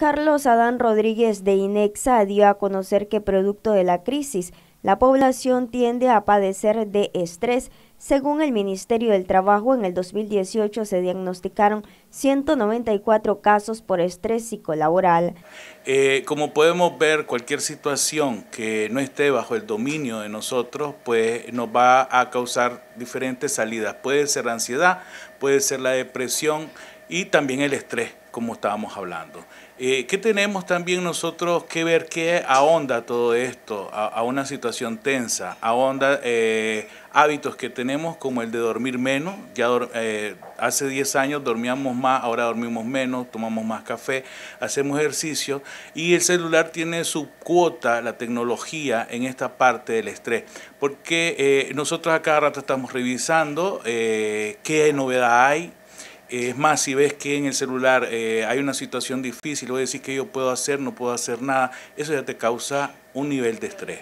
Carlos Adán Rodríguez de INEXA dio a conocer que producto de la crisis, la población tiende a padecer de estrés. Según el Ministerio del Trabajo, en el 2018 se diagnosticaron 194 casos por estrés psicolaboral. Eh, como podemos ver, cualquier situación que no esté bajo el dominio de nosotros, pues nos va a causar diferentes salidas. Puede ser la ansiedad, puede ser la depresión, y también el estrés, como estábamos hablando. Eh, ¿Qué tenemos también nosotros que ver qué ahonda todo esto a, una situación tensa? Ahonda eh, hábitos que tenemos como el de dormir menos. Ya eh, hace 10 años dormíamos más, ahora dormimos menos, tomamos más café, hacemos ejercicio y el celular tiene su cuota, la tecnología, en esta parte del estrés. Porque nosotros a cada rato estamos revisando qué novedad hay, eh, es más, si ves que en el celular eh, hay una situación difícil, o decir que yo puedo hacer, no puedo hacer nada, eso ya te causa un nivel de estrés.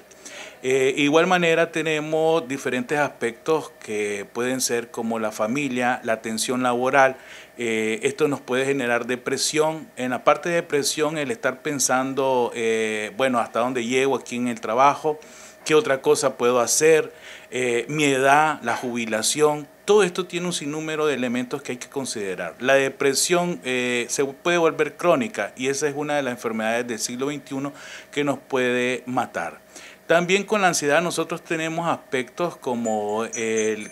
Eh, igual manera tenemos diferentes aspectos que pueden ser como la familia, la tensión laboral. Eh, esto nos puede generar depresión. En la parte de depresión el estar pensando, bueno, hasta dónde llego aquí en el trabajo qué otra cosa puedo hacer, eh, mi edad, la jubilación. Todo esto tiene un sinnúmero de elementos que hay que considerar. La depresión eh, se puede volver crónica y esa es una de las enfermedades del siglo XXI que nos puede matar. También con la ansiedad nosotros tenemos aspectos como el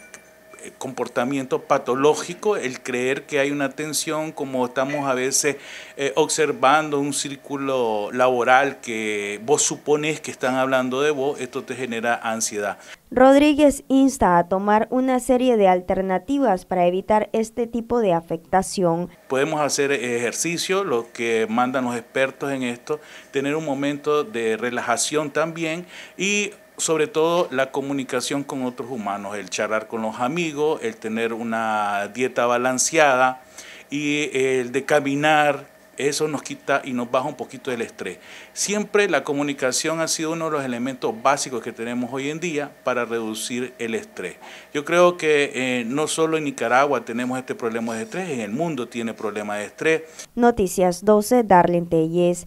comportamiento patológico, el creer que hay una tensión, como estamos a veces eh, observando un círculo laboral que vos supones que están hablando de vos, esto te genera ansiedad. Rodríguez insta a tomar una serie de alternativas para evitar este tipo de afectación. Podemos hacer ejercicio, lo que mandan los expertos en esto, tener un momento de relajación también y sobre todo la comunicación con otros humanos, el charlar con los amigos, el tener una dieta balanceada y el de caminar, eso nos quita y nos baja un poquito el estrés. Siempre la comunicación ha sido uno de los elementos básicos que tenemos hoy en día para reducir el estrés. Yo creo que eh, no solo en Nicaragua tenemos este problema de estrés, en el mundo tiene problemas de estrés. Noticias 12, Darlene Telles.